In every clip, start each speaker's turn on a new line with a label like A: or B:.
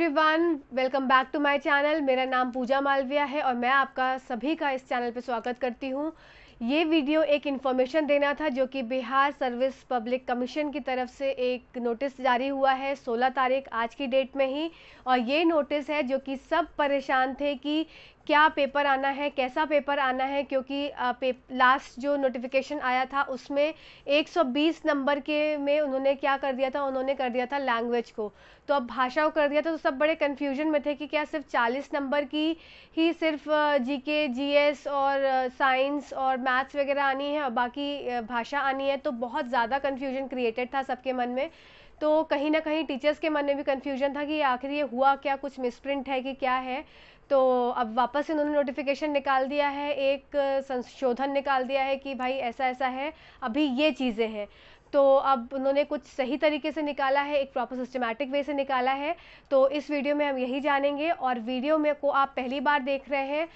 A: everyone welcome back to my channel मेरा नाम पूजा मालविया है और मैं आपका सभी का इस चैनल पर स्वागत करती हूँ ये वीडियो एक इन्फॉर्मेशन देना था जो कि बिहार सर्विस पब्लिक कमीशन की तरफ से एक नोटिस जारी हुआ है 16 तारीख आज की डेट में ही और ये नोटिस है जो कि सब परेशान थे कि क्या पेपर आना है कैसा पेपर आना है क्योंकि लास्ट जो नोटिफिकेशन आया था उसमें 120 नंबर के में उन्होंने क्या कर दिया था उन्होंने कर दिया था लैंग्वेज को तो अब भाषा को कर दिया था तो सब बड़े कन्फ्यूजन में थे कि क्या सिर्फ 40 नंबर की ही सिर्फ जीके जीएस और साइंस और मैथ्स वगैरह आनी है और बाकी भाषा आनी है तो बहुत ज़्यादा कन्फ्यूजन क्रिएटेड था सबके मन में तो कहीं ना कहीं टीचर्स के मन में भी कन्फ्यूजन था कि आखिर ये हुआ क्या कुछ मिसप्रिंट है कि क्या है तो अब वापस इन्होंने नोटिफिकेशन निकाल दिया है एक संशोधन निकाल दिया है कि भाई ऐसा ऐसा है अभी ये चीज़ें हैं तो अब उन्होंने कुछ सही तरीके से निकाला है एक प्रॉपर सिस्टमेटिक वे से निकाला है तो इस वीडियो में हम यही जानेंगे और वीडियो में को आप पहली बार देख रहे हैं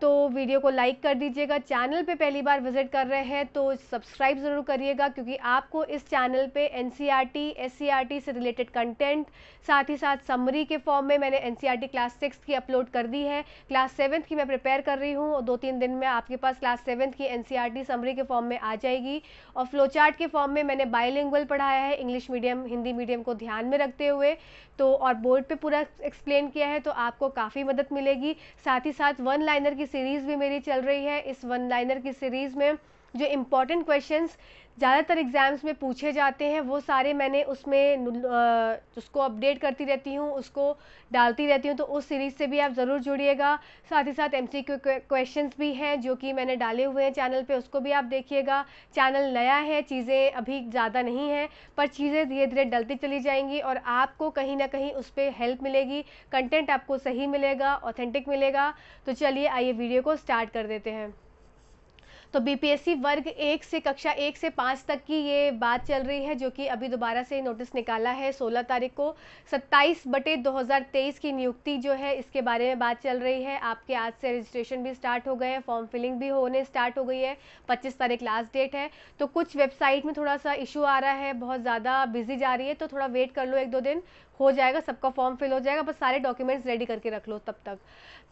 A: तो वीडियो को लाइक कर दीजिएगा चैनल पे पहली बार विजिट कर रहे हैं तो सब्सक्राइब ज़रूर करिएगा क्योंकि आपको इस चैनल पे एन सी e e से रिलेटेड कंटेंट साथ ही साथ समरी के फॉर्म में मैंने एन क्लास सिक्स की अपलोड कर दी है क्लास सेवन्थ की मैं प्रिपेयर कर रही हूँ और दो तीन दिन में आपके पास क्लास सेवन्थ की एन समरी e के फॉर्म में आ जाएगी और फ्लोचार्ट के फॉर्म में मैंने बायोलिंगुअल पढ़ाया है इंग्लिश मीडियम हिंदी मीडियम को ध्यान में रखते हुए तो और बोर्ड पर पूरा एक्सप्लेन किया है तो आपको काफ़ी मदद मिलेगी साथ ही साथ वन लाइनर की की सीरीज़ भी मेरी चल रही है इस वन लाइनर की सीरीज़ में जो इम्पोर्टेंट क्वेश्चंस ज़्यादातर एग्ज़ाम्स में पूछे जाते हैं वो सारे मैंने उसमें उसको अपडेट करती रहती हूँ उसको डालती रहती हूँ तो उस सीरीज़ से भी आप ज़रूर जुड़िएगा साथ ही साथ एम सी क्वेश्चंस भी हैं जो कि मैंने डाले हुए हैं चैनल पे उसको भी आप देखिएगा चैनल नया है चीज़ें अभी ज़्यादा नहीं हैं पर चीज़ें धीरे धीरे डलती चली जाएंगी और आपको कहीं ना कहीं उस पर हेल्प मिलेगी कंटेंट आपको सही मिलेगा ऑथेंटिक मिलेगा तो चलिए आइए वीडियो को स्टार्ट कर देते हैं तो बीपीएससी वर्ग एक से कक्षा एक से पाँच तक की ये बात चल रही है जो कि अभी दोबारा से नोटिस निकाला है सोलह तारीख को सत्ताईस बटे 2023 की नियुक्ति जो है इसके बारे में बात चल रही है आपके आज से रजिस्ट्रेशन भी स्टार्ट हो गए हैं फॉर्म फिलिंग भी होने स्टार्ट हो गई है पच्चीस तारीख लास्ट डेट है तो कुछ वेबसाइट में थोड़ा सा इशू आ रहा है बहुत ज़्यादा बिजी जा रही है तो थोड़ा वेट कर लो एक दो दिन हो जाएगा सबका फॉर्म फिल हो जाएगा बस सारे डॉक्यूमेंट्स रेडी करके रख लो तब तक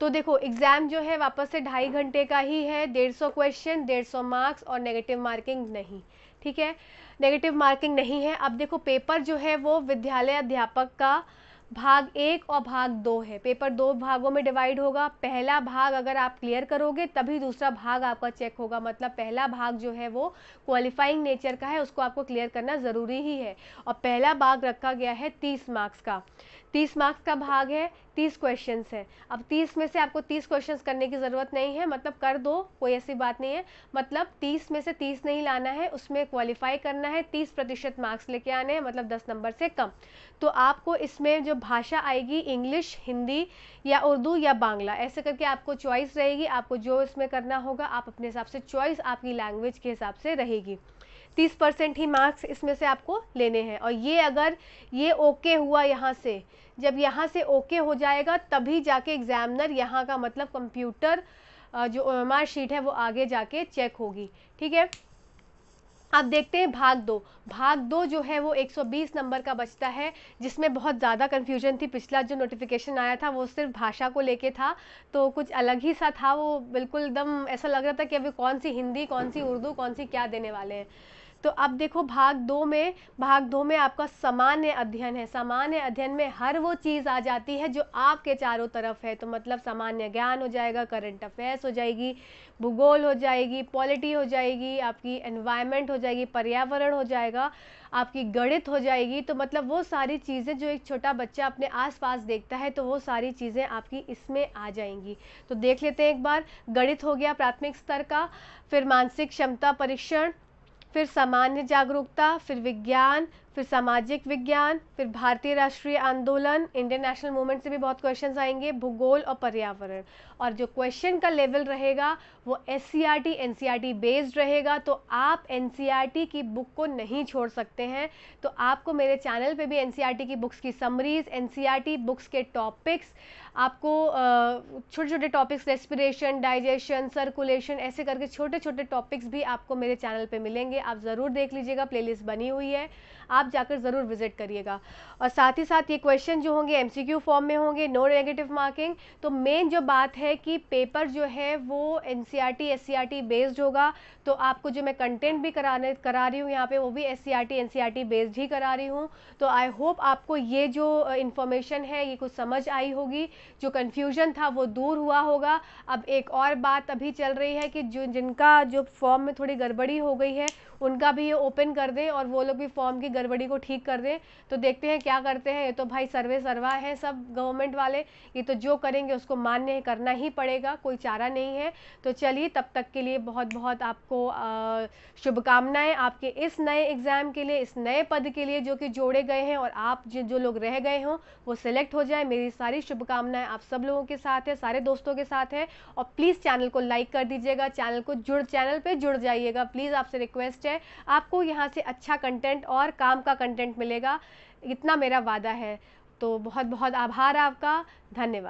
A: तो देखो एग्ज़ाम जो है वापस से ढाई घंटे का ही है डेढ़ सौ क्वेश्चन डेढ़ सौ मार्क्स और नेगेटिव मार्किंग नहीं ठीक है नेगेटिव मार्किंग नहीं है अब देखो पेपर जो है वो विद्यालय अध्यापक का भाग एक और भाग दो है पेपर दो भागों में डिवाइड होगा पहला भाग अगर आप क्लियर करोगे तभी दूसरा भाग आपका चेक होगा मतलब पहला भाग जो है वो क्वालिफाइंग नेचर का है उसको आपको क्लियर करना ज़रूरी ही है और पहला भाग रखा गया है तीस मार्क्स का तीस मार्क्स का भाग है तीस क्वेश्चन है अब तीस में से आपको तीस क्वेश्चन करने की ज़रूरत नहीं है मतलब कर दो कोई ऐसी बात नहीं है मतलब तीस में से तीस नहीं लाना है उसमें क्वालिफाई करना है तीस प्रतिशत मार्क्स लेके आने हैं मतलब दस नंबर से कम तो आपको इसमें जो भाषा आएगी इंग्लिश हिंदी या उर्दू या बांग्ला ऐसे करके आपको चॉइस रहेगी आपको जो इसमें करना होगा आप अपने हिसाब से चॉइस आपकी लैंग्वेज के हिसाब से रहेगी तीस परसेंट ही मार्क्स इसमें से आपको लेने हैं और ये अगर ये ओके हुआ यहाँ से जब यहाँ से ओके हो जाएगा तभी जाके एग्जामिनर यहाँ का मतलब कंप्यूटर जो ओ शीट है वो आगे जाके चेक होगी ठीक है अब देखते हैं भाग दो भाग दो जो है वो 120 नंबर का बचता है जिसमें बहुत ज़्यादा कन्फ्यूजन थी पिछला जो नोटिफिकेशन आया था वो सिर्फ भाषा को लेके था तो कुछ अलग ही सा था वो बिल्कुल एकदम ऐसा लग रहा था कि अभी कौन सी हिंदी कौन सी उर्दू कौन सी क्या देने वाले हैं तो अब देखो भाग दो में भाग दो में आपका सामान्य अध्ययन है सामान्य अध्ययन में हर वो चीज़ आ जाती है जो आपके चारों तरफ है तो मतलब सामान्य ज्ञान हो जाएगा करंट अफेयर्स हो जाएगी भूगोल हो जाएगी पॉलिटी हो जाएगी आपकी एनवायरमेंट हो जाएगी पर्यावरण हो जाएगा आपकी गणित हो जाएगी तो मतलब वो सारी चीज़ें जो एक छोटा बच्चा अपने आसपास देखता है तो वो सारी चीज़ें आपकी इसमें आ जाएंगी तो देख लेते हैं एक बार गणित हो गया प्राथमिक स्तर का फिर मानसिक क्षमता परीक्षण फिर सामान्य जागरूकता फिर विज्ञान फिर सामाजिक विज्ञान फिर भारतीय राष्ट्रीय आंदोलन इंडियन नेशनल मूवमेंट से भी बहुत क्वेश्चंस आएंगे भूगोल और पर्यावरण और जो क्वेश्चन का लेवल रहेगा वो S C R T N C R T based रहेगा तो आप एन सी आर टी की बुक को नहीं छोड़ सकते हैं तो आपको मेरे चैनल पे भी एन सी आर टी की बुक्स की summaries N C R T books के टॉपिक्स आपको छोटे छोटे टॉपिक्स रेस्पिरेशन डाइजेशन सर्कुलेशन ऐसे करके छोटे छोटे टॉपिक्स भी आपको मेरे चैनल पर मिलेंगे आप ज़रूर देख लीजिएगा प्ले बनी हुई है आप आप जाकर ज़रूर विजिट करिएगा और साथ ही साथ ये क्वेश्चन जो होंगे एमसीक्यू फॉर्म में होंगे नो नेगेटिव मार्किंग तो मेन जो बात है कि पेपर जो है वो एन सी बेस्ड होगा तो आपको जो मैं कंटेंट भी कराने करा रही हूँ यहाँ पे वो भी एस सी बेस्ड ही करा रही हूँ तो आई होप आपको ये जो इन्फॉर्मेशन है ये कुछ समझ आई होगी जो कन्फ्यूजन था वो दूर हुआ होगा अब एक और बात अभी चल रही है कि जो जिनका जो फॉर्म में थोड़ी गड़बड़ी हो गई है उनका भी ये ओपन कर दें और वो लोग भी फॉर्म की गड़बड़ी गड़बड़ी को ठीक कर दें तो देखते हैं क्या करते हैं ये तो भाई सर्वे सर्वा है सब गवर्नमेंट वाले ये तो जो करेंगे उसको मान्य करना ही पड़ेगा कोई चारा नहीं है तो चलिए तब तक के लिए बहुत बहुत आपको शुभकामनाएं आपके इस नए एग्ज़ाम के लिए इस नए पद के लिए जो कि जोड़े गए हैं और आप जो लोग रह गए हों वो सिलेक्ट हो जाए मेरी सारी शुभकामनाएं आप सब लोगों के साथ है सारे दोस्तों के साथ है और प्लीज़ चैनल को लाइक कर दीजिएगा चैनल को जुड़ चैनल पर जुड़ जाइएगा प्लीज़ आपसे रिक्वेस्ट है आपको यहाँ से अच्छा कंटेंट और काम का कंटेंट मिलेगा इतना मेरा वादा है तो बहुत बहुत आभार आपका धन्यवाद